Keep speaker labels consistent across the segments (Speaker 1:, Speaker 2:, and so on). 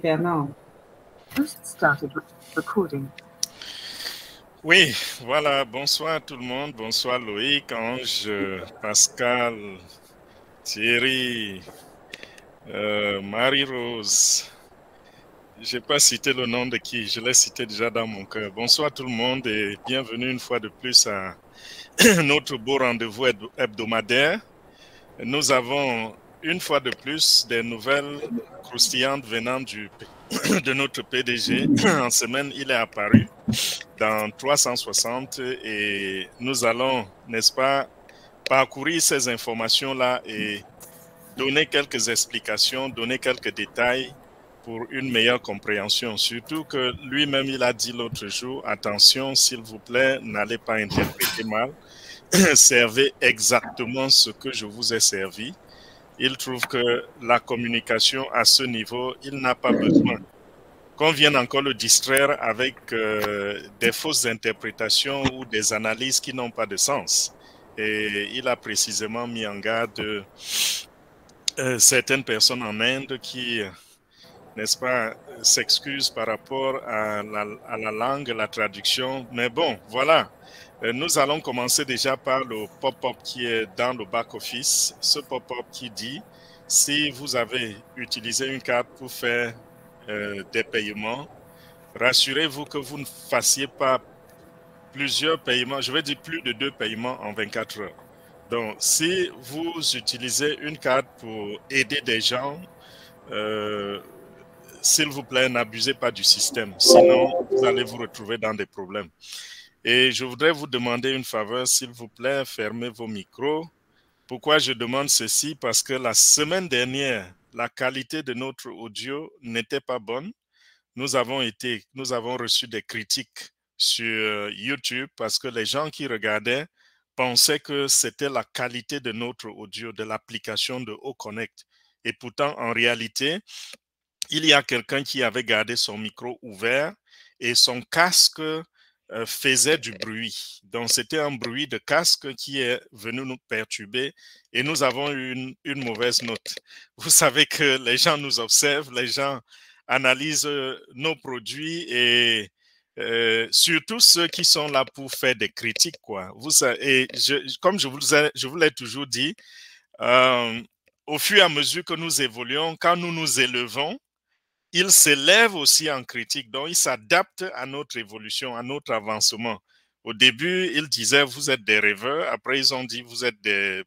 Speaker 1: Fernand. Oui, voilà. Bonsoir tout le monde. Bonsoir Loïc, Ange, euh, Pascal, Thierry, euh, Marie-Rose. Je n'ai pas cité le nom de qui, je l'ai cité déjà dans mon cœur. Bonsoir tout le monde et bienvenue une fois de plus à notre beau rendez-vous hebdomadaire. Nous avons une fois de plus des nouvelles croustillantes venant du, de notre PDG. En semaine, il est apparu dans 360 et nous allons, n'est-ce pas, parcourir ces informations-là et donner quelques explications, donner quelques détails pour une meilleure compréhension. Surtout que lui-même, il a dit l'autre jour, attention, s'il vous plaît, n'allez pas interpréter mal. Servez exactement ce que je vous ai servi il trouve que la communication à ce niveau, il n'a pas besoin qu'on vienne encore le distraire avec euh, des fausses interprétations ou des analyses qui n'ont pas de sens. Et il a précisément mis en garde euh, certaines personnes en Inde qui, n'est-ce pas, s'excusent par rapport à la langue, la traduction. Mais bon, voilà. Euh, nous allons commencer déjà par le pop-up qui est dans le back-office. Ce pop-up qui dit si vous avez utilisé une carte pour faire euh, des paiements, rassurez-vous que vous ne fassiez pas plusieurs paiements, je vais dire plus de deux paiements en 24 heures. Donc, si vous utilisez une carte pour aider des gens, euh, s'il vous plaît, n'abusez pas du système, sinon vous allez vous retrouver dans des problèmes. Et je voudrais vous demander une faveur, s'il vous plaît, fermez vos micros. Pourquoi je demande ceci Parce que la semaine dernière, la qualité de notre audio n'était pas bonne. Nous avons, été, nous avons reçu des critiques sur YouTube parce que les gens qui regardaient pensaient que c'était la qualité de notre audio, de l'application de O-Connect. Et pourtant, en réalité, il y a quelqu'un qui avait gardé son micro ouvert et son casque euh, faisait du bruit. Donc, c'était un bruit de casque qui est venu nous perturber et nous avons eu une, mauvaise note. Vous savez que les gens nous observent, les gens analysent euh, nos produits et euh, surtout ceux qui sont là pour faire des critiques. Quoi. Vous comme je vous, l'ai toujours dit, au fur et à mesure que nous évoluons, quand nous nous élevons, il s'élève aussi en critique, donc il s'adapte à notre évolution, à notre avancement. Au début, ils disaient vous êtes des rêveurs, après ils ont dit vous êtes des,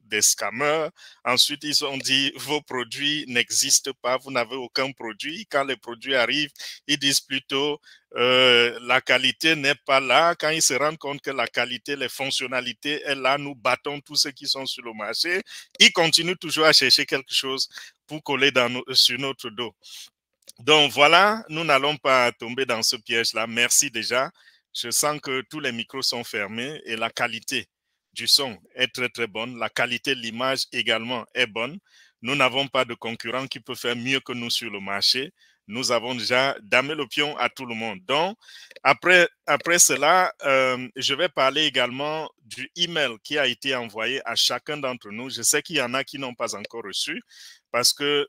Speaker 1: des scammers, ensuite ils ont dit vos produits n'existent pas, vous n'avez aucun produit. Quand les produits arrivent, ils disent plutôt euh, la qualité n'est pas là. Quand ils se rendent compte que la qualité, les fonctionnalités est là, nous battons tous ceux qui sont sur le marché, ils continuent toujours à chercher quelque chose pour coller sur notre dos. Donc voilà, nous n'allons pas tomber dans ce piège-là. Merci déjà. Je sens que tous les micros sont fermés et la qualité du son est très très bonne. La qualité de l'image également est bonne. Nous n'avons pas de concurrent qui peut faire mieux que nous sur le marché. Nous avons déjà damé le pion à tout le monde. Donc, après, après cela, euh, je vais parler également du email qui a été envoyé à chacun d'entre nous. Je sais qu'il y en a qui n'ont pas encore reçu parce que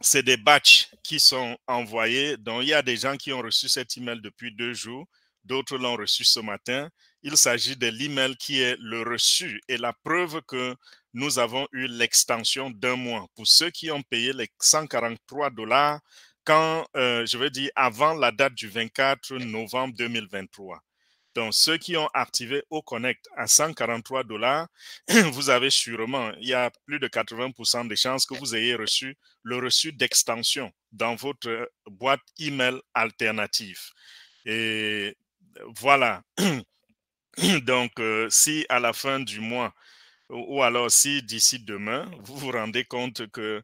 Speaker 1: c'est des batchs qui sont envoyés. Donc, il y a des gens qui ont reçu cet email depuis deux jours, d'autres l'ont reçu ce matin. Il s'agit de l'email qui est le reçu et la preuve que nous avons eu l'extension d'un mois. Pour ceux qui ont payé les 143 dollars, quand, euh, je veux dire, avant la date du 24 novembre 2023. Donc, ceux qui ont activé au Connect à 143 dollars, vous avez sûrement, il y a plus de 80% des chances que vous ayez reçu le reçu d'extension dans votre euh, boîte email alternative. Et voilà. Donc, euh, si à la fin du mois, ou alors si d'ici demain, vous vous rendez compte que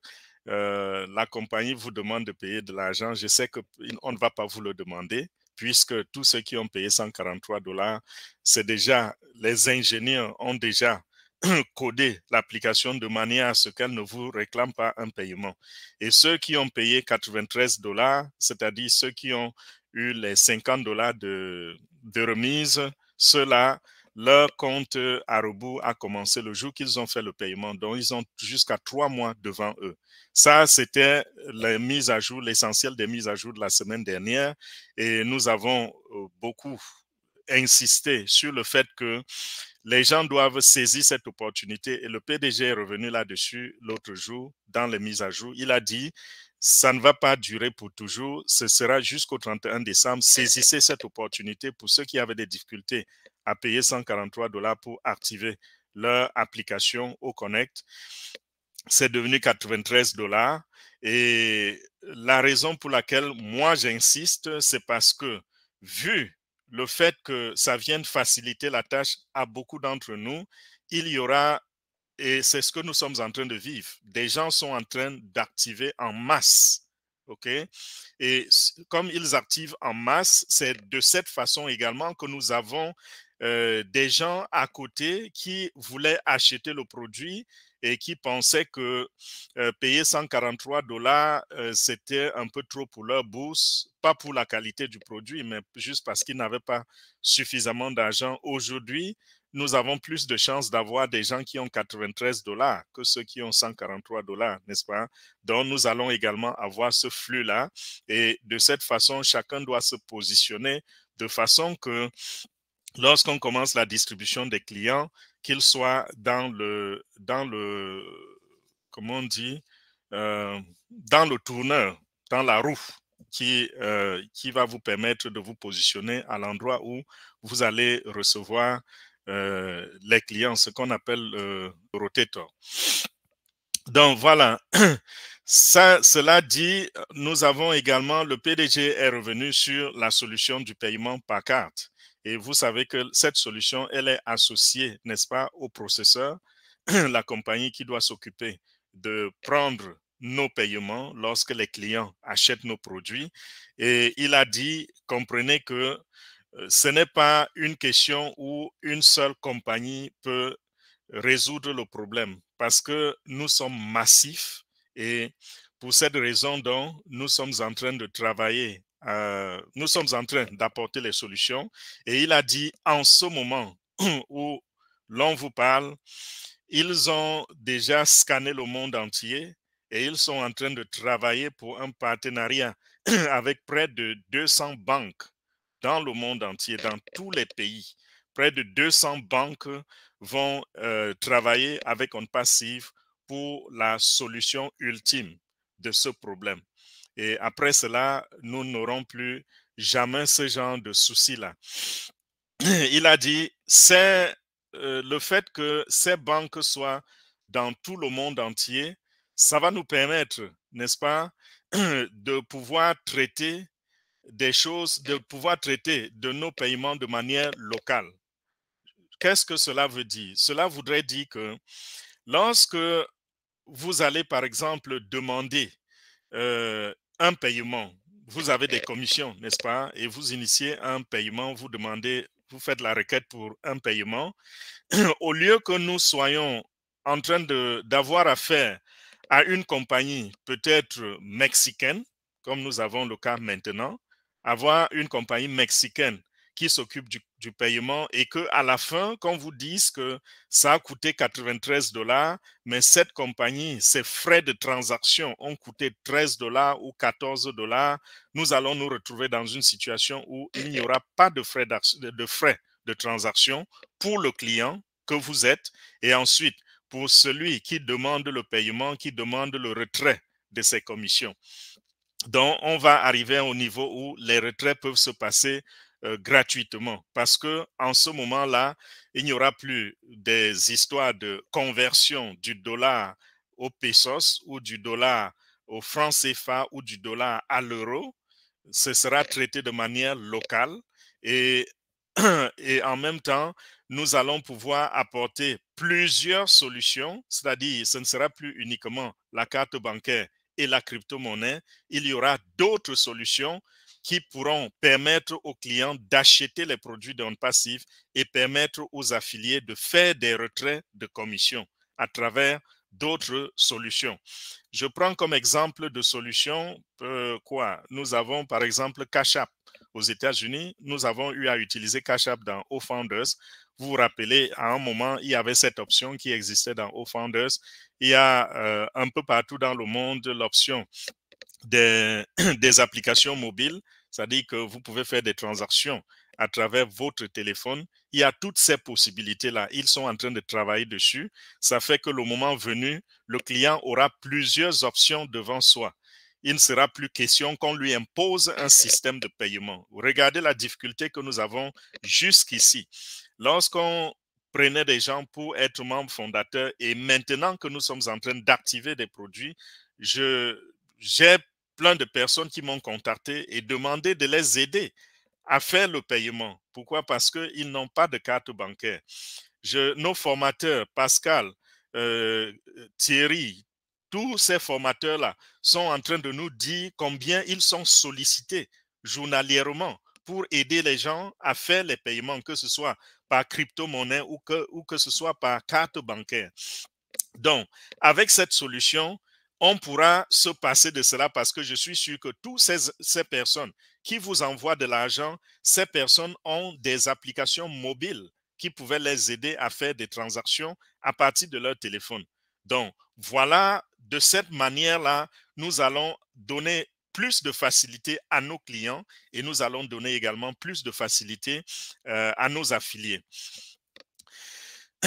Speaker 1: euh, la compagnie vous demande de payer de l'argent, je sais qu'on ne va pas vous le demander, puisque tous ceux qui ont payé 143 dollars, c'est déjà, les ingénieurs ont déjà codé l'application de manière à ce qu'elle ne vous réclame pas un paiement. Et ceux qui ont payé 93 dollars, c'est-à-dire ceux qui ont eu les 50 dollars de, de remise, ceux-là, leur compte à rebours a commencé le jour qu'ils ont fait le paiement, donc ils ont jusqu'à trois mois devant eux. Ça, c'était la mises à jour, l'essentiel des mises à jour de la semaine dernière, et nous avons euh, beaucoup insisté sur le fait que les gens doivent saisir cette opportunité, et le PDG est revenu là-dessus l'autre jour dans les mises à jour. Il a dit ça ne va pas durer pour toujours, ce sera jusqu'au 31 décembre. Saisissez cette opportunité pour ceux qui avaient des difficultés à payer 143 dollars pour activer leur application au Connect. C'est devenu 93 dollars. Et la raison pour laquelle moi j'insiste, c'est parce que vu le fait que ça vienne faciliter la tâche à beaucoup d'entre nous, il y aura, et c'est ce que nous sommes en train de vivre, des gens sont en train d'activer en masse. OK? Et comme ils activent en masse, c'est de cette façon également que nous avons euh, des gens à côté qui voulaient acheter le produit et qui pensaient que euh, payer 143 dollars, euh, c'était un peu trop pour leur bourse, pas pour la qualité du produit, mais juste parce qu'ils n'avaient pas suffisamment d'argent. Aujourd'hui, nous avons plus de chances d'avoir des gens qui ont 93 dollars que ceux qui ont 143 dollars, n'est-ce pas? Donc, nous allons également avoir ce flux-là. Et de cette façon, chacun doit se positionner de façon que lorsqu'on commence la distribution des clients, qu'ils soient dans le, dans le, comment dit, euh, dans le tourneur, dans la roue qui, euh, qui va vous permettre de vous positionner à l'endroit où vous allez recevoir euh, les clients, ce qu'on appelle le rotator. Donc voilà, Ça, cela dit, nous avons également, le PDG est revenu sur la solution du paiement par carte. Et vous savez que cette solution, elle est associée, n'est-ce pas, au processeur, la compagnie qui doit s'occuper de prendre nos paiements lorsque les clients achètent nos produits. Et il a dit, comprenez que euh, ce n'est pas une question où une seule compagnie peut résoudre le problème parce que nous sommes massifs et pour cette raison donc nous sommes en train de travailler euh, nous sommes en train d'apporter les solutions. Et il a dit, en ce moment où l'on vous parle, ils ont déjà scanné le monde entier et ils sont en train de travailler pour un partenariat avec près de 200 banques dans le monde entier, dans tous les pays. Près de 200 banques vont euh, travailler avec passive pour la solution ultime de ce problème. Et après cela, nous n'aurons plus jamais ce genre de soucis-là. Il a dit, c'est euh, le fait que ces banques soient dans tout le monde entier, ça va nous permettre, n'est-ce pas, de pouvoir traiter des choses, de pouvoir traiter de nos paiements de manière locale. Qu'est-ce que cela veut dire Cela voudrait dire que lorsque vous allez, par exemple, demander euh, un paiement. Vous avez des eh. commissions, n'est-ce pas Et vous initiez un paiement, vous demandez, vous faites la requête pour un paiement. Au lieu que nous soyons en train d'avoir affaire à une compagnie peut-être mexicaine, comme nous avons le cas maintenant, avoir une compagnie mexicaine qui s'occupe du, paiement et que à la fin, quand vous dites que ça a coûté 93 dollars, mais cette compagnie, ses frais de transaction ont coûté 13 dollars ou 14 dollars, nous allons nous retrouver dans une situation où il n'y aura pas de frais, de frais de transaction pour le client que vous êtes et ensuite pour celui qui demande le paiement, qui demande le retrait de ses commissions. Donc, on va arriver au niveau où les retraits peuvent se passer euh, gratuitement parce que en ce moment-là, il n'y aura plus des histoires de conversion du dollar au pesos ou du dollar au franc CFA ou du dollar à l'euro. Ce sera traité de manière locale et, et en même temps, nous allons pouvoir apporter plusieurs solutions, c'est-à-dire ce ne sera plus uniquement la carte bancaire et la crypto-monnaie, il y aura d'autres solutions qui pourront permettre aux clients d'acheter les produits d'un passif et permettre aux affiliés de faire des retraits de commission à travers d'autres solutions. Je prends comme exemple de solution euh, quoi Nous avons par exemple Cash App aux États-Unis. Nous avons eu à utiliser Cash App dans Offenders. Vous vous rappelez, à un moment, il y avait cette option qui existait dans O-Founders. Il y a euh, un peu partout dans le monde l'option des, applications mobiles, c'est-à-dire que vous pouvez faire des transactions à travers votre téléphone. Il y a toutes ces possibilités-là. Ils sont en train de travailler dessus. Ça fait que le moment venu, le client aura plusieurs options devant soi. Il ne sera plus question qu'on lui impose un système de paiement. Regardez la difficulté que nous avons jusqu'ici. Lorsqu'on prenait des gens pour être membre fondateurs et maintenant que nous sommes en train d'activer des produits, j'ai plein de personnes qui m'ont contacté et demandé de les aider à faire le paiement. Pourquoi Parce qu'ils n'ont pas de carte bancaire. Je, nos formateurs, Pascal, euh, Thierry, tous ces formateurs-là sont en train de nous dire combien ils sont sollicités journalièrement pour aider les gens à faire les paiements, que ce soit par crypto-monnaie ou que, ou que ce soit par carte bancaire. Donc, avec cette solution, on pourra se passer de cela parce que je suis sûr que toutes ces, personnes qui vous envoient de l'argent, ces personnes ont des applications mobiles qui pouvaient les aider à faire des transactions à partir de leur téléphone. Donc, voilà, de cette manière-là, nous allons donner plus de facilité à nos clients et nous allons donner également plus de facilité euh, à nos affiliés.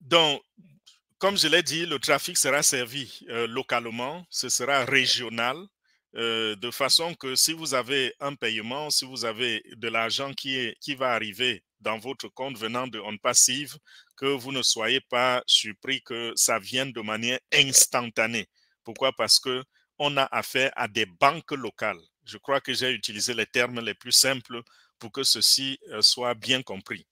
Speaker 1: Donc, comme je l'ai dit, le trafic sera servi euh, localement, ce sera régional, euh, de façon que si vous avez un paiement, si vous avez de l'argent qui, qui va arriver dans votre compte venant de On Passive, que vous ne soyez pas surpris que ça vienne de manière instantanée. Pourquoi Parce que on a affaire à des banques locales. Je crois que j'ai utilisé les termes les plus simples pour que ceci euh, soit bien compris.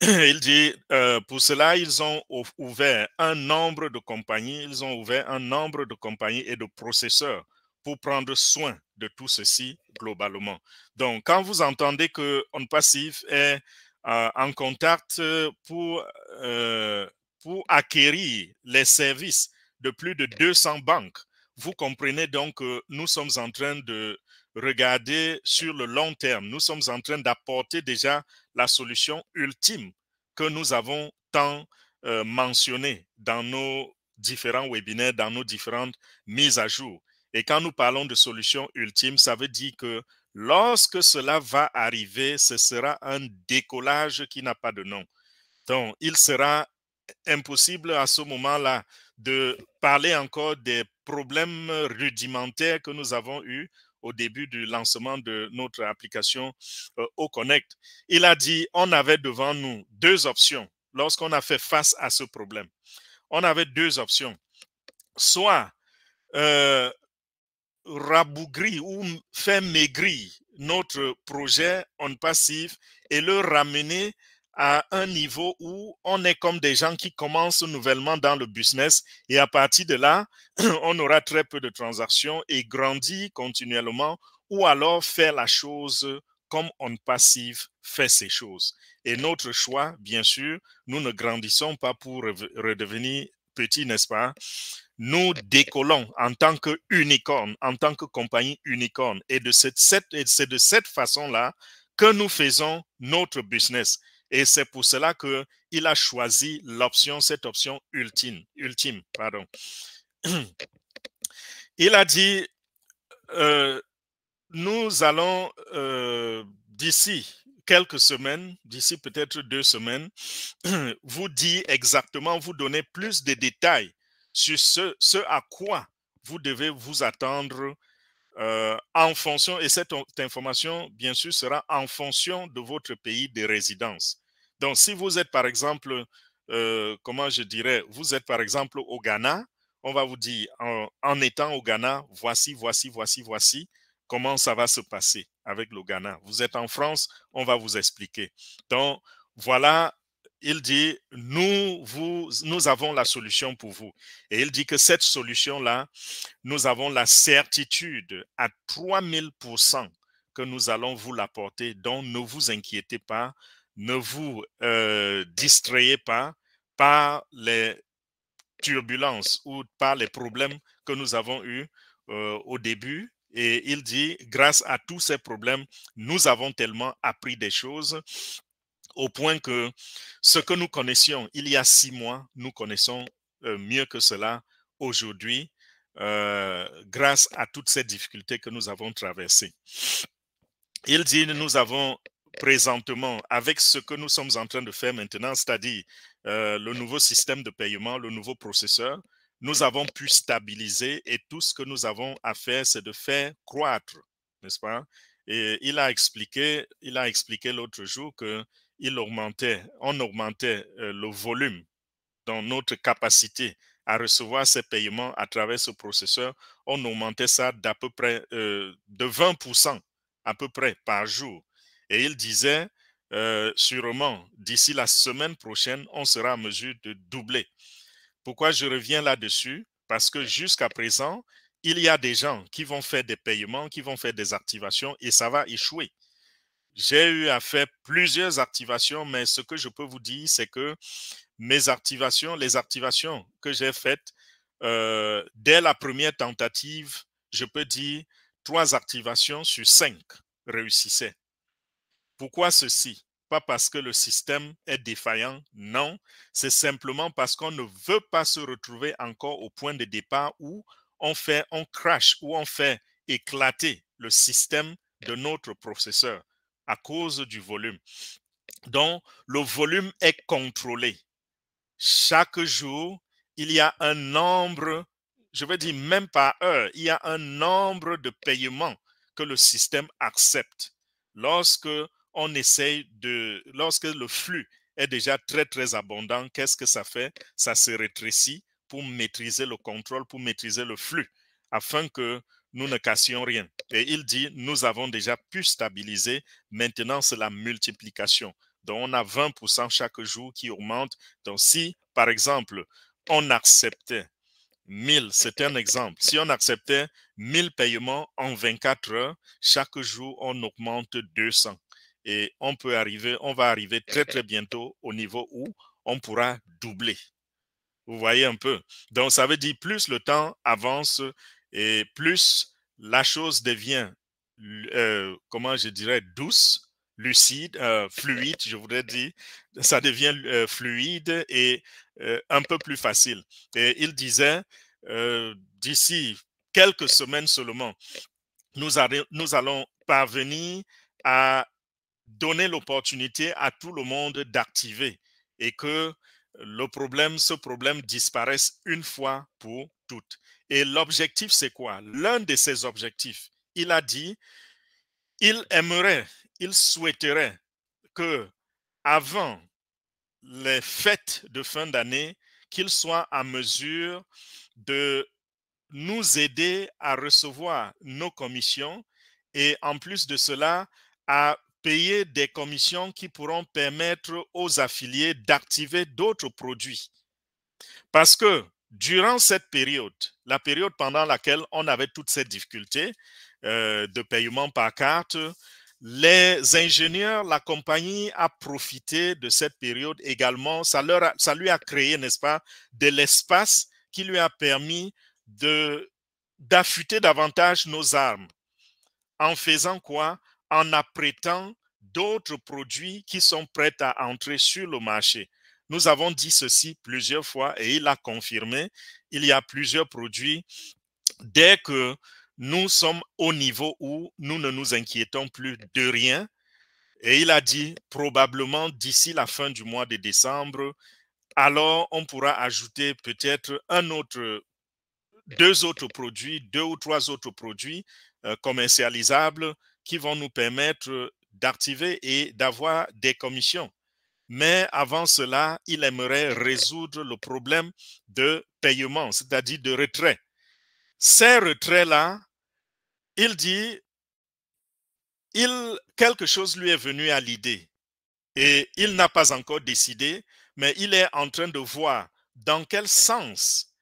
Speaker 1: il dit, euh, pour cela, ils ont ouvert un nombre de compagnies, ils ont ouvert un nombre de compagnies et de processeurs pour prendre soin de tout ceci globalement. Donc, quand vous entendez que On Passif est euh, en contact pour, euh, pour acquérir les services de plus de 200 banques, vous comprenez donc que nous sommes en train de Regardez sur le long terme. Nous sommes en train d'apporter déjà la solution ultime que nous avons tant euh, mentionnée dans nos différents webinaires, dans nos différentes mises à jour. Et quand nous parlons de solution ultime, ça veut dire que lorsque cela va arriver, ce sera un décollage qui n'a pas de nom. Donc, il sera impossible à ce moment-là de parler encore des problèmes rudimentaires que nous avons eus au début du lancement de notre application euh, O-Connect. Il a dit, on avait devant nous deux options lorsqu'on a fait face à ce problème. On avait deux options. Soit euh, ou faire maigrir notre projet en passif et le ramener à un niveau où on est comme des gens qui commencent nouvellement dans le business et à partir de là, on aura très peu de transactions et grandit continuellement ou alors faire la chose comme on passive fait ces choses. Et notre choix, bien sûr, nous ne grandissons pas pour redevenir petits, n'est-ce pas Nous décollons en tant que unicorne, en tant que compagnie unicorne. Et de c'est de cette façon-là que nous faisons notre business. Et c'est pour cela qu'il a choisi l'option, cette option ultime. pardon. Il a dit, euh, nous allons euh, d'ici quelques semaines, d'ici peut-être deux semaines, vous dire exactement, vous donner plus de détails sur ce à quoi vous devez vous attendre euh, en fonction, et cette information, bien sûr, sera en fonction de votre pays de résidence. Donc, si vous êtes, par exemple, euh, comment je dirais, vous êtes, par exemple, au Ghana, on va vous dire, en, étant au Ghana, voici, voici, voici, voici, comment ça va se passer avec le Ghana. Vous êtes en France, on va vous expliquer. Donc, voilà il dit, nous, vous, nous avons la solution pour vous. Et il dit que cette solution-là, nous avons la certitude à 3000% que nous allons vous l'apporter. Donc, ne vous inquiétez pas, ne vous euh, distrayez pas par les turbulences ou par les problèmes que nous avons eus euh, au début. Et il dit, grâce à tous ces problèmes, nous avons tellement appris des choses au point que ce que nous connaissions il y a six mois, nous connaissons euh, mieux que cela aujourd'hui euh, grâce à toutes ces difficultés que nous avons traversées. Il dit, nous avons présentement, avec ce que nous sommes en train de faire maintenant, c'est-à-dire euh, le nouveau système de paiement, le nouveau processeur, nous avons pu stabiliser et tout ce que nous avons à faire, c'est de faire croître, n'est-ce pas? Et il a expliqué, il a expliqué l'autre jour que il augmentait, on augmentait euh, le volume dans notre capacité à recevoir ces paiements à travers ce processeur, on augmentait ça d'à peu près euh, de 20% à peu près par jour. Et il disait euh, sûrement d'ici la semaine prochaine, on sera en mesure de doubler. Pourquoi je reviens là-dessus Parce que jusqu'à présent, il y a des gens qui vont faire des paiements, qui vont faire des activations et ça va échouer. J'ai eu à faire plusieurs activations, mais ce que je peux vous dire, c'est que mes activations, les activations que j'ai faites, euh, dès la première tentative, je peux dire trois activations sur cinq réussissaient. Pourquoi ceci Pas parce que le système est défaillant, non, c'est simplement parce qu'on ne veut pas se retrouver encore au point de départ où on fait, on crash, où on fait éclater le système de notre processeur à cause du volume. Donc, le volume est contrôlé. Chaque jour, il y a un nombre, je veux dire même par heure, il y a un nombre de paiements que le système accepte. Lorsque on essaye de, lorsque le flux est déjà très, très abondant, qu'est-ce que ça fait? Ça se rétrécit pour maîtriser le contrôle, pour maîtriser le flux, afin que nous ne cassions rien. Et il dit, nous avons déjà pu stabiliser, maintenant c'est la multiplication. Donc on a 20% chaque jour qui augmente. Donc si, par exemple, on acceptait 1000, c'est un exemple, si on acceptait 1000 paiements en 24 heures, chaque jour on augmente 200. Et on peut arriver, on va arriver très très bientôt au niveau où on pourra doubler. Vous voyez un peu. Donc, ça veut dire plus le temps avance et plus la chose devient, euh, comment je dirais, douce, lucide, euh, fluide, je voudrais dire, ça devient euh, fluide et un peu plus facile. Et il disait, d'ici quelques semaines seulement, nous, nous allons parvenir à donner l'opportunité à tout le monde d'activer et que le problème, ce problème disparaisse une fois pour toutes. Et l'objectif, c'est quoi L'un de ses objectifs, il a dit, il aimerait, il souhaiterait que, avant les fêtes de fin d'année, qu'il soit en mesure de nous aider à recevoir nos commissions et en plus de cela, à payer des commissions qui pourront permettre aux affiliés d'activer d'autres produits. Parce que durant cette période, la période pendant laquelle on avait toutes ces difficultés euh, de paiement par carte, les ingénieurs, la compagnie a profité de cette période également. Ça, leur ça lui a créé, n'est-ce pas, de l'espace qui lui a permis de, d'affûter davantage nos armes. En faisant quoi En apprêtant d'autres produits qui sont prêts à entrer sur le marché. Nous avons dit ceci plusieurs fois et il a confirmé, il y a plusieurs produits. Dès que nous sommes au niveau où nous ne nous inquiétons plus de rien, et il a dit probablement d'ici la fin du mois de décembre, alors on pourra ajouter peut-être un autre, deux autres produits, deux ou trois autres produits euh, commercialisables qui vont nous permettre d'activer et d'avoir des commissions mais avant cela, il aimerait résoudre le problème de paiement, c'est-à-dire de retrait. Ces retraits-là, il dit, il, quelque chose lui est venu à l'idée et il n'a pas encore décidé, mais il est en train de voir dans quel sens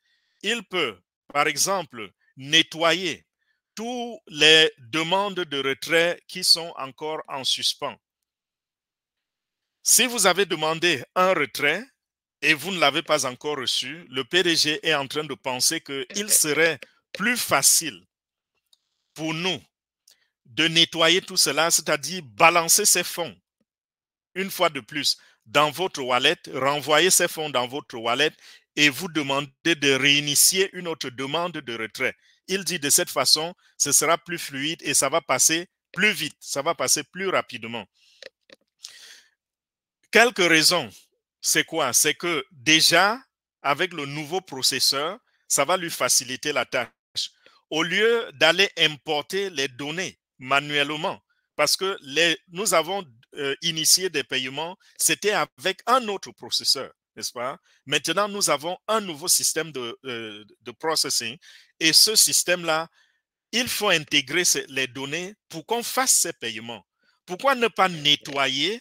Speaker 1: il peut, par exemple, nettoyer toutes les demandes de retrait qui sont encore en suspens. Si vous avez demandé un retrait et vous ne l'avez pas encore reçu, le PDG est en train de penser qu'il serait plus facile pour nous de nettoyer tout cela, c'est-à-dire balancer ces fonds une fois de plus dans votre wallet, renvoyer ces fonds dans votre wallet et vous demander de réinitier une autre demande de retrait. Il dit de cette façon, ce sera plus fluide et ça va passer plus vite, ça va passer plus rapidement. Quelques raisons. C'est quoi C'est que déjà, avec le nouveau processeur, ça va lui faciliter la tâche. Au lieu d'aller importer les données manuellement, parce que nous avons euh, initié des paiements, c'était avec un autre processeur, n'est-ce pas Maintenant, nous avons un nouveau système de, euh, de processing et ce système-là, il faut intégrer les données pour qu'on fasse ces paiements. Pourquoi ne pas nettoyer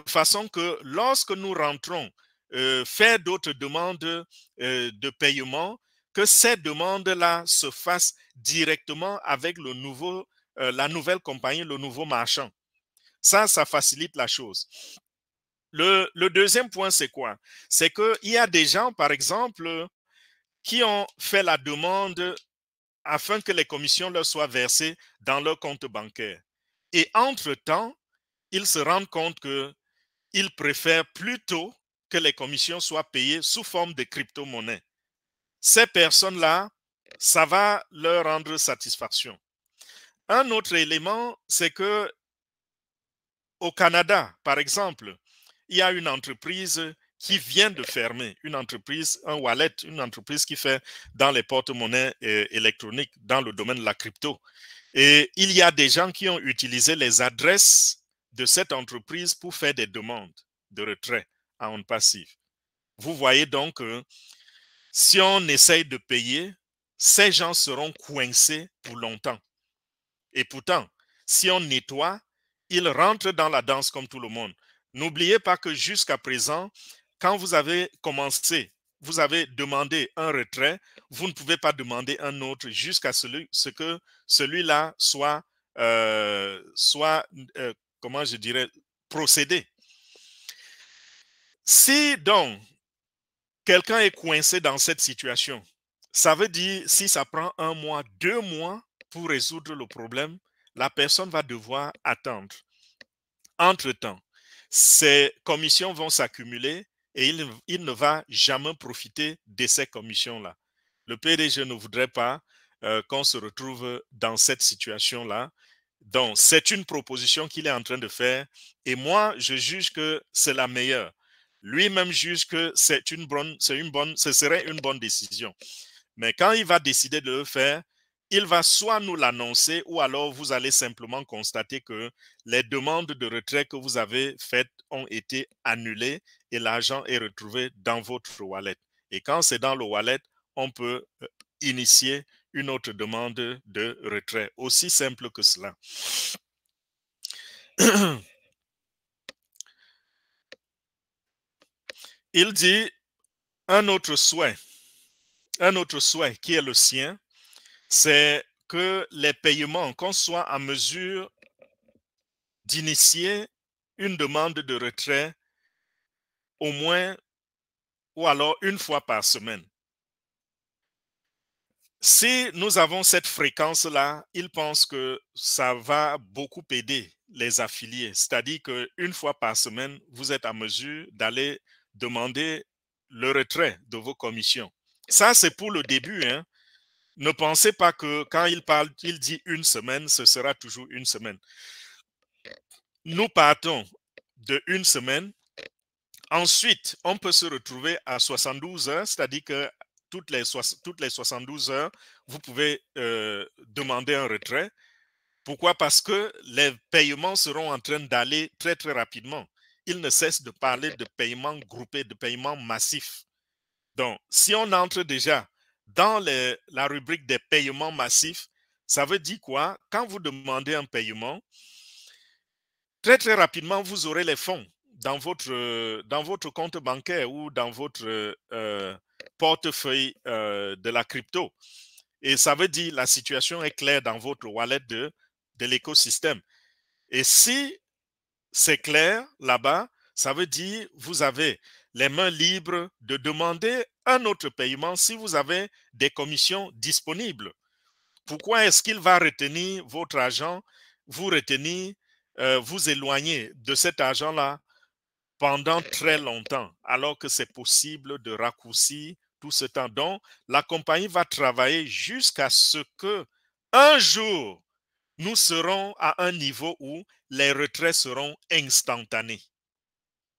Speaker 1: de façon que lorsque nous rentrons euh, faire d'autres demandes euh, de paiement, que ces demandes-là se fassent directement avec le nouveau, euh, la nouvelle compagnie, le nouveau marchand. Ça, ça facilite la chose. Le, le deuxième point, c'est quoi C'est qu'il y a des gens, par exemple, qui ont fait la demande afin que les commissions leur soient versées dans leur compte bancaire. Et entre-temps, ils se rendent compte que ils préfèrent plutôt que les commissions soient payées sous forme de crypto-monnaie. Ces personnes-là, ça va leur rendre satisfaction. Un autre élément, c'est que au Canada, par exemple, il y a une entreprise qui vient de fermer, une entreprise, un wallet, une entreprise qui fait dans les porte-monnaies euh, électroniques, dans le domaine de la crypto. Et il y a des gens qui ont utilisé les adresses de cette entreprise pour faire des demandes de retrait à un passif. Vous voyez donc que si on essaye de payer, ces gens seront coincés pour longtemps. Et pourtant, si on nettoie, ils rentrent dans la danse comme tout le monde. N'oubliez pas que jusqu'à présent, quand vous avez commencé, vous avez demandé un retrait, vous ne pouvez pas demander un autre jusqu'à ce que celui-là soit, euh, soit euh, comment je dirais, Procéder. Si donc quelqu'un est coincé dans cette situation, ça veut dire si ça prend un mois, deux mois pour résoudre le problème, la personne va devoir attendre. Entre-temps, ces commissions vont s'accumuler et il, ne va jamais profiter de ces commissions-là. Le PDG ne voudrait pas euh, qu'on se retrouve dans cette situation-là donc, c'est une proposition qu'il est en train de faire et moi, je juge que c'est la meilleure. Lui-même juge que c'est une bonne, c'est une bonne, ce serait une bonne décision. Mais quand il va décider de le faire, il va soit nous l'annoncer ou alors vous allez simplement constater que les demandes de retrait que vous avez faites ont été annulées et l'argent est retrouvé dans votre wallet. Et quand c'est dans le wallet, on peut euh, initier une autre demande de retrait. Aussi simple que cela. Il dit un autre souhait, un autre souhait qui est le sien, c'est que les paiements, qu'on soit en mesure d'initier une demande de retrait au moins ou alors une fois par semaine. Si nous avons cette fréquence-là, ils pensent que ça va beaucoup aider les affiliés. C'est-à-dire qu'une fois par semaine, vous êtes à mesure d'aller demander le retrait de vos commissions. Ça, c'est pour le début. Hein. Ne pensez pas que quand il parle, il dit une semaine, ce sera toujours une semaine. Nous partons de une semaine. Ensuite, on peut se retrouver à 72 heures, c'est-à-dire que toutes les, toutes les 72 heures, vous pouvez euh, demander un retrait. Pourquoi Parce que les paiements seront en train d'aller très, très rapidement. Ils ne cessent de parler de paiements groupés, de paiements massifs. Donc, si on entre déjà dans la rubrique des paiements massifs, ça veut dire quoi Quand vous demandez un paiement, très, très rapidement, vous aurez les fonds dans votre, euh, dans votre compte bancaire ou dans votre euh, portefeuille euh, de la crypto. Et ça veut dire la situation est claire dans votre wallet de, de l'écosystème. Et si c'est clair là-bas, ça veut dire vous avez les mains libres de demander un autre paiement si vous avez des commissions disponibles. Pourquoi est-ce qu'il va retenir votre argent, vous retenir, vous éloigner de cet argent-là pendant très longtemps, alors que c'est possible de raccourcir tout ce temps. Donc, la compagnie va travailler jusqu'à ce que un jour, nous serons à un niveau où les retraits seront instantanés.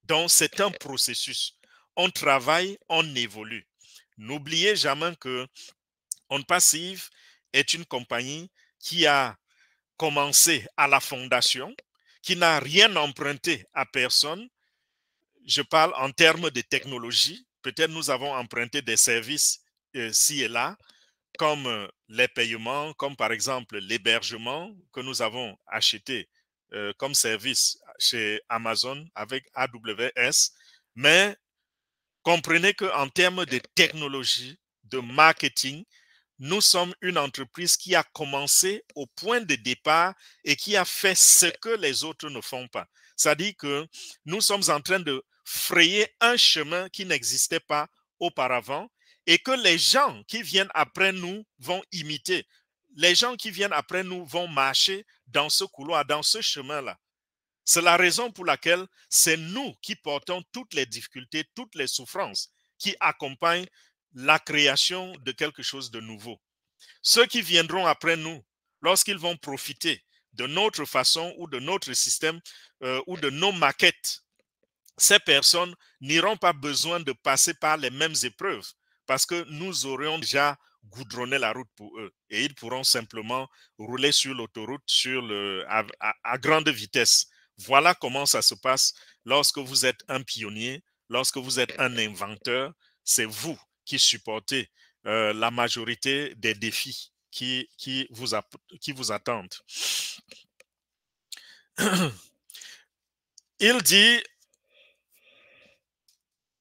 Speaker 1: Donc, c'est un processus. On travaille, on évolue. N'oubliez jamais que On Passive est une compagnie qui a commencé à la fondation, qui n'a rien emprunté à personne, je parle en termes de technologie. Peut-être nous avons emprunté des services euh, ci et là, comme euh, les paiements, comme par exemple l'hébergement que nous avons acheté euh, comme service chez Amazon avec AWS. Mais comprenez qu'en termes de technologie, de marketing, nous sommes une entreprise qui a commencé au point de départ et qui a fait ce que les autres ne font pas. C'est-à-dire que nous sommes en train de frayer un chemin qui n'existait pas auparavant et que les gens qui viennent après nous vont imiter. Les gens qui viennent après nous vont marcher dans ce couloir, dans ce chemin-là. C'est la raison pour laquelle c'est nous qui portons toutes les difficultés, toutes les souffrances qui accompagnent la création de quelque chose de nouveau. Ceux qui viendront après nous, lorsqu'ils vont profiter de notre façon ou de notre système euh, ou de nos maquettes ces personnes n'iront pas besoin de passer par les mêmes épreuves parce que nous aurions déjà goudronné la route pour eux et ils pourront simplement rouler sur l'autoroute à, grande vitesse. Voilà comment ça se passe lorsque vous êtes un pionnier, lorsque vous êtes un inventeur, c'est vous qui supportez euh, la majorité des défis qui, qui, vous, qui vous attendent. Il dit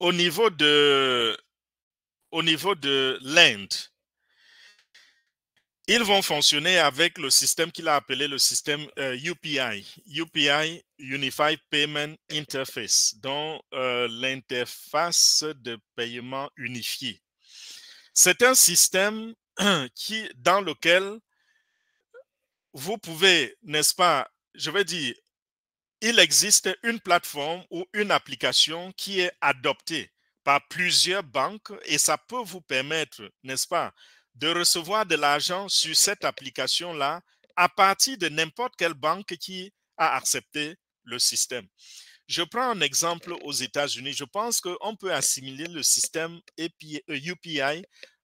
Speaker 1: au niveau de, au niveau de l'Inde, ils vont fonctionner avec le système qu'il a appelé le système UPI, euh, UPI Unified Payment Interface, dont euh, l'interface de paiement unifié. C'est un système qui, dans lequel vous pouvez, n'est-ce pas, je vais dire, il existe une plateforme ou une application qui est adoptée par plusieurs banques et ça peut vous permettre, n'est-ce pas, de recevoir de l'argent sur cette application-là à partir de n'importe quelle banque qui a accepté le système. Je prends un exemple aux États-Unis. Je pense qu'on peut assimiler le système UPI euh,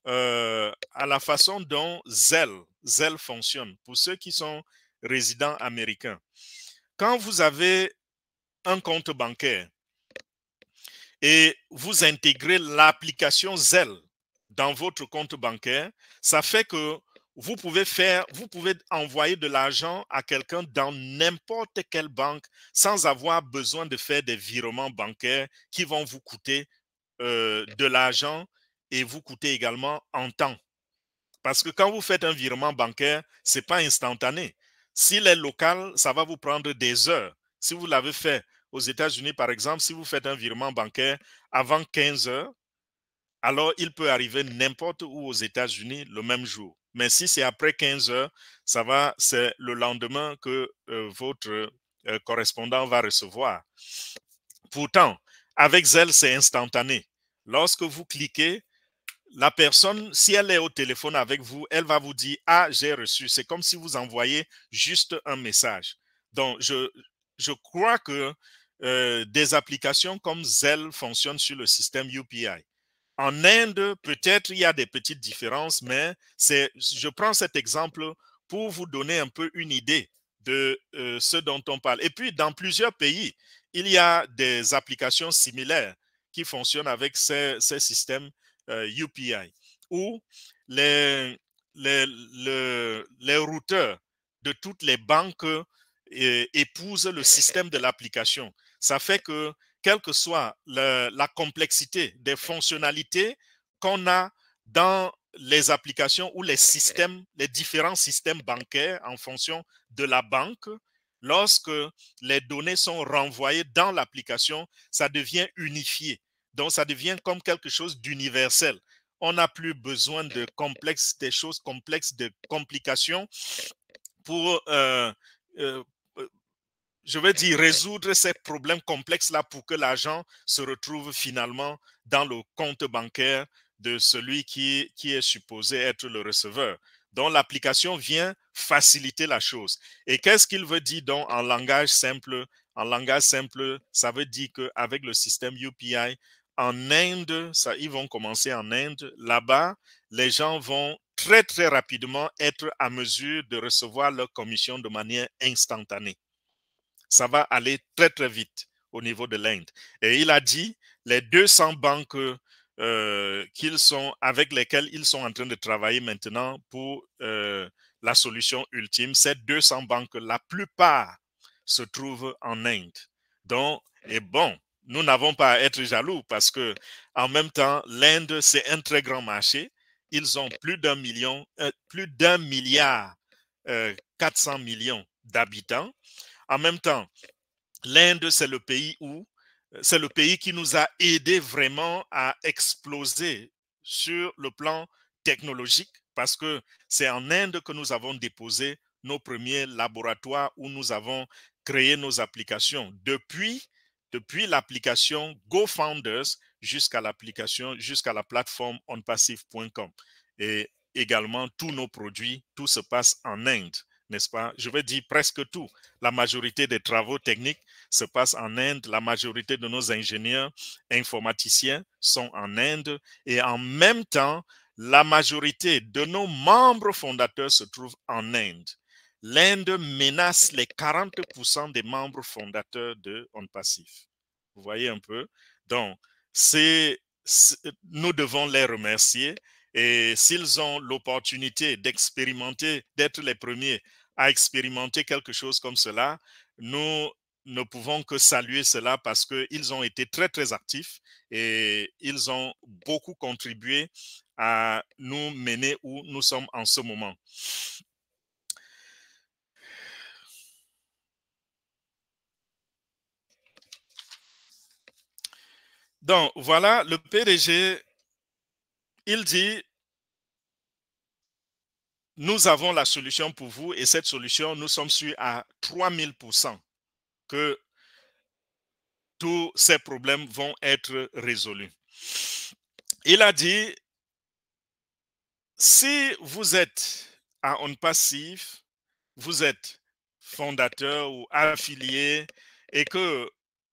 Speaker 1: euh, à la façon dont Zelle fonctionne pour ceux qui sont résidents américains quand vous avez un compte bancaire et vous intégrez l'application Zelle dans votre compte bancaire, ça fait que vous pouvez faire, vous pouvez envoyer de l'argent à quelqu'un dans n'importe quelle banque sans avoir besoin de faire des virements bancaires qui vont vous coûter euh, de l'argent et vous coûter également en temps. Parce que quand vous faites un virement bancaire, ce n'est pas instantané. S'il est local, ça va vous prendre des heures. Si vous l'avez fait aux États-Unis, par exemple, si vous faites un virement bancaire avant 15 heures, alors il peut arriver n'importe où aux États-Unis le même jour. Mais si c'est après 15 heures, ça va, c'est le lendemain que euh, votre euh, correspondant va recevoir. Pourtant, avec Zelle, c'est instantané. Lorsque vous cliquez, la personne, si elle est au téléphone avec vous, elle va vous dire Ah, j'ai reçu. C'est comme si vous envoyez juste un message. Donc, je, crois que euh, des applications comme Zelle fonctionnent sur le système UPI. En Inde, peut-être il y a des petites différences, mais je prends cet exemple pour vous donner un peu une idée de euh, ce dont on parle. Et puis, dans plusieurs pays, il y a des applications similaires qui fonctionnent avec ces, ces systèmes UPI euh, où les, les, routeurs de toutes les banques euh, épousent le système de l'application. Ça fait que, quelle que soit la complexité des fonctionnalités qu'on a dans les applications ou les systèmes, les différents systèmes bancaires en fonction de la banque, lorsque les données sont renvoyées dans l'application, ça devient unifié. Donc, ça devient comme quelque chose d'universel. On n'a plus besoin de complexes, des choses complexes, de complications pour, euh, euh, euh, je veux dire, résoudre ces problèmes complexes-là pour que l'argent se retrouve finalement dans le compte bancaire de celui qui, qui est supposé être le receveur. Donc, l'application vient faciliter la chose. Et qu'est-ce qu'il veut dire donc en langage simple En langage simple, ça veut dire qu'avec le système UPI, en Inde, ça, ils vont commencer en Inde. Là-bas, les gens vont très, très rapidement être à mesure de recevoir leur commission de manière instantanée. Ça va aller très, très vite au niveau de l'Inde. Et il a dit, les 200 banques euh, qu'ils sont, avec lesquelles ils sont en train de travailler maintenant pour euh, la solution ultime, ces 200 banques, la plupart se trouvent en Inde. Donc, et bon, nous n'avons pas à être jaloux parce que, en même temps, l'Inde, c'est un très grand marché. Ils ont plus d'un million, euh, plus d'un milliard 400 euh, millions d'habitants. En même temps, l'Inde, c'est le pays où, c'est le pays qui nous a aidés vraiment à exploser sur le plan technologique parce que c'est en Inde que nous avons déposé nos premiers laboratoires où nous avons créé nos applications. Depuis, depuis l'application GoFounders jusqu'à l'application, jusqu'à la plateforme onpassive.com. Et également, tous nos produits, tout se passe en Inde, n'est-ce pas? Je veux dire presque tout. La majorité des travaux techniques se passent en Inde. La majorité de nos ingénieurs informaticiens sont en Inde. Et en même temps, la majorité de nos membres fondateurs se trouvent en Inde l'Inde menace les 40% des membres fondateurs de passif Vous voyez un peu Donc, nous devons les remercier. Et s'ils ont l'opportunité d'expérimenter, d'être les premiers à expérimenter quelque chose comme cela, nous ne pouvons que saluer cela parce qu'ils ont été très, très actifs et ils ont beaucoup contribué à nous mener où nous sommes en ce moment. Donc, voilà, le PDG, il dit, nous avons la solution pour vous et cette solution, nous sommes sûrs à 3000% que tous ces problèmes vont être résolus. Il a dit, si vous êtes à On Passif, vous êtes fondateur ou affilié et que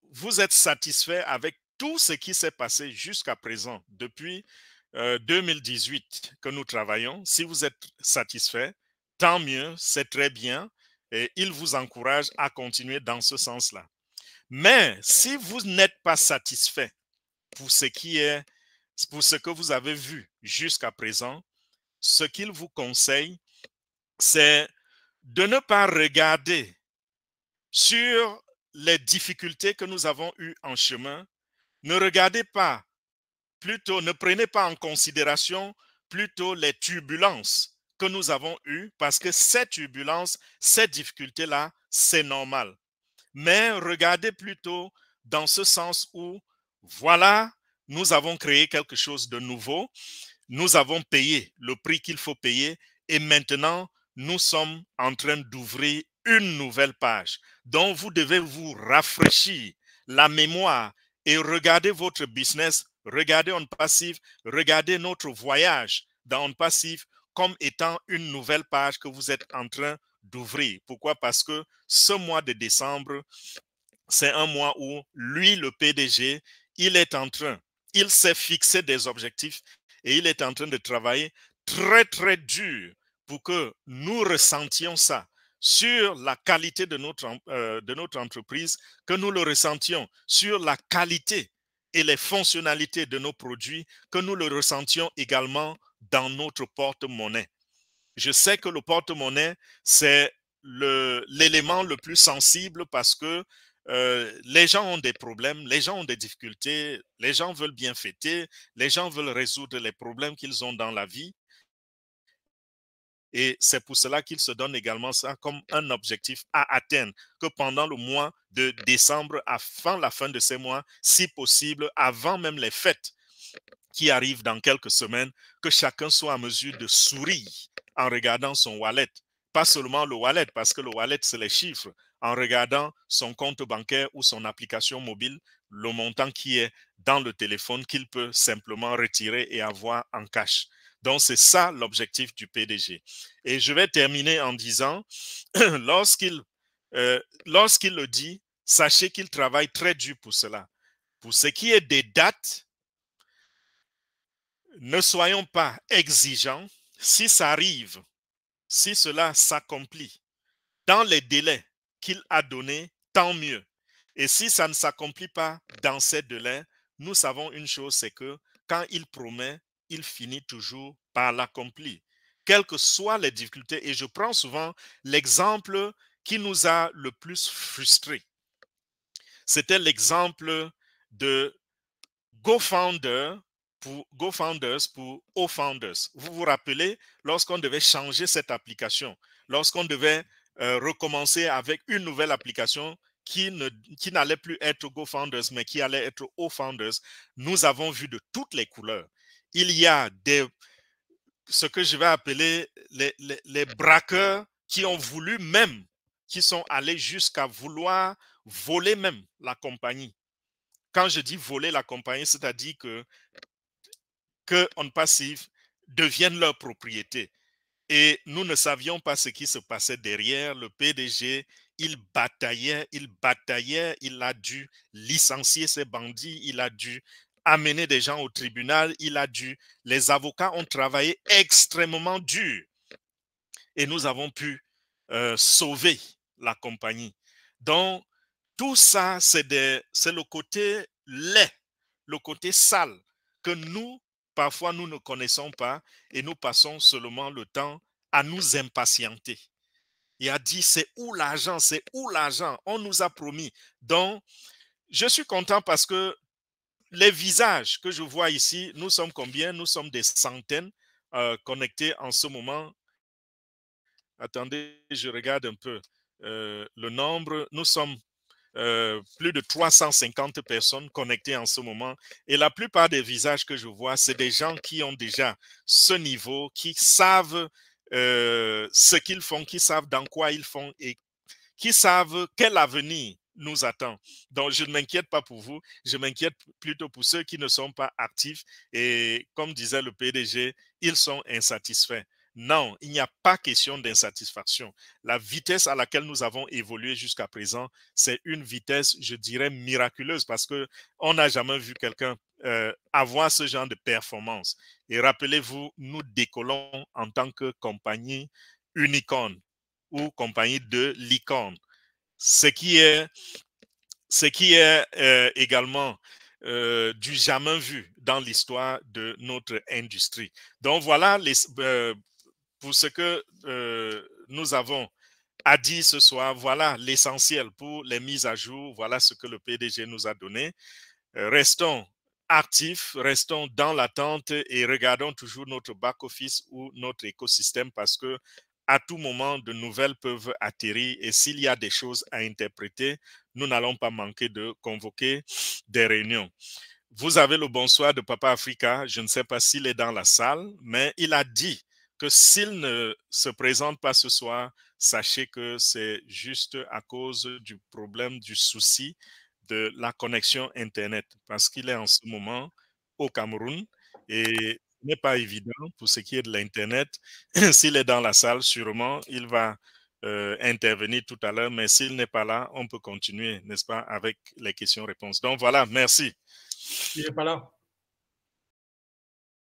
Speaker 1: vous êtes satisfait avec tout ce qui s'est passé jusqu'à présent, depuis 2018 euh, que nous travaillons, si vous êtes satisfait, tant mieux, c'est très bien, et il vous encourage à continuer dans ce sens-là. Mais si vous n'êtes pas satisfait pour ce qui est, pour ce que vous avez vu jusqu'à présent, ce qu'il vous conseille, c'est de ne pas regarder sur les difficultés que nous avons eues en chemin ne regardez pas, plutôt ne prenez pas en considération plutôt les turbulences que nous avons eues, parce que ces turbulences, ces difficultés-là, c'est normal. Mais regardez plutôt dans ce sens où, voilà, nous avons créé quelque chose de nouveau, nous avons payé le prix qu'il faut payer, et maintenant, nous sommes en train d'ouvrir une nouvelle page dont vous devez vous rafraîchir la mémoire et regardez votre business, regardez en Passive, regardez notre voyage dans le passif comme étant une nouvelle page que vous êtes en train d'ouvrir. Pourquoi Parce que ce mois de décembre, c'est un mois où lui, le PDG, il est en train, il s'est fixé des objectifs et il est en train de travailler très, très dur pour que nous ressentions ça, sur la qualité de notre, euh, de notre entreprise, que nous le ressentions, sur la qualité et les fonctionnalités de nos produits, que nous le ressentions également dans notre porte-monnaie. Je sais que le porte-monnaie, c'est l'élément le, plus sensible parce que euh, les gens ont des problèmes, les gens ont des difficultés, les gens veulent bien fêter, les gens veulent résoudre les problèmes qu'ils ont dans la vie. Et c'est pour cela qu'il se donne également ça comme un objectif à atteindre, que pendant le mois de décembre, avant la fin de ces mois, si possible, avant même les fêtes qui arrivent dans quelques semaines, que chacun soit à mesure de sourire en regardant son wallet. Pas seulement le wallet, parce que le wallet, c'est les chiffres. En regardant son compte bancaire ou son application mobile, le montant qui est dans le téléphone qu'il peut simplement retirer et avoir en cash. Donc, c'est ça l'objectif du PDG. Et je vais terminer en disant, euh, lorsqu'il le dit, sachez qu'il travaille très dur pour cela. Pour ce qui est des dates, ne soyons pas exigeants. Si ça arrive, si cela s'accomplit dans les délais qu'il a donnés, tant mieux. Et si ça ne s'accomplit pas dans ces délais, nous savons une chose, c'est que quand il promet, il finit toujours par l'accomplir, quelles que soient les difficultés. Et je prends souvent l'exemple qui nous a le plus frustrés. C'était l'exemple de GoFounder pour GoFounders pour OFounders. Vous vous rappelez, lorsqu'on devait changer cette application, lorsqu'on devait euh, recommencer avec une nouvelle application qui n'allait qui plus être GoFounders, mais qui allait être OFounders, nous avons vu de toutes les couleurs il y a des, ce que je vais appeler les, braqueurs qui ont voulu même, qui sont allés jusqu'à vouloir voler même la compagnie. Quand je dis voler la compagnie, c'est-à-dire que, que On Passive devienne leur propriété. Et nous ne savions pas ce qui se passait derrière. Le PDG, il bataillait, il bataillait, il a dû licencier ses bandits, il a dû amener des gens au tribunal, il a dû. Les avocats ont travaillé extrêmement dur et nous avons pu euh, sauver la compagnie. Donc, tout ça, c'est le côté laid, le côté sale que nous, parfois, nous ne connaissons pas et nous passons seulement le temps à nous impatienter. Il a dit, c'est où l'argent, c'est où l'argent, on nous a promis. Donc, je suis content parce que les visages que je vois ici, nous sommes combien Nous sommes des centaines euh, connectés en ce moment. Attendez, je regarde un peu euh, le nombre. Nous sommes euh, plus de 350 personnes connectées en ce moment. Et la plupart des visages que je vois, c'est des gens qui ont déjà ce niveau, qui savent ce qu'ils font, qui savent dans quoi ils font et qui savent quel avenir nous attend. Donc, je ne m'inquiète pas pour vous, je m'inquiète plutôt pour ceux qui ne sont pas actifs. Et comme disait le PDG, ils sont insatisfaits. Non, il n'y a pas question d'insatisfaction. La vitesse à laquelle nous avons évolué jusqu'à présent, c'est une vitesse, je dirais, miraculeuse parce que on n'a jamais vu quelqu'un euh, avoir ce genre de performance. Et rappelez-vous, nous décollons en tant que compagnie unicorne ou compagnie de licorne. Ce qui est, ce qui est euh, également euh, du jamais vu dans l'histoire de notre industrie. Donc voilà les, euh, pour ce que nous avons à dire ce soir. Voilà l'essentiel pour les mises à jour. Voilà ce que le PDG nous a donné. Restons actifs, restons dans l'attente et regardons toujours notre back-office ou notre écosystème parce que à tout moment, de nouvelles peuvent atterrir et s'il y a des choses à interpréter, nous n'allons pas manquer de convoquer des réunions. Vous avez le bonsoir de Papa Africa. Je ne sais pas s'il est dans la salle, mais il a dit que s'il ne se présente pas ce soir, sachez que c'est juste à cause du problème, du souci de la connexion Internet, parce qu'il est en ce moment au Cameroun et n'est pas évident pour ce qui est de l'Internet. S'il est dans la salle, sûrement, il va euh, intervenir tout à l'heure, mais s'il n'est pas là, on peut continuer, n'est-ce pas, avec les questions-réponses. Donc voilà, merci. Il n'est pas là.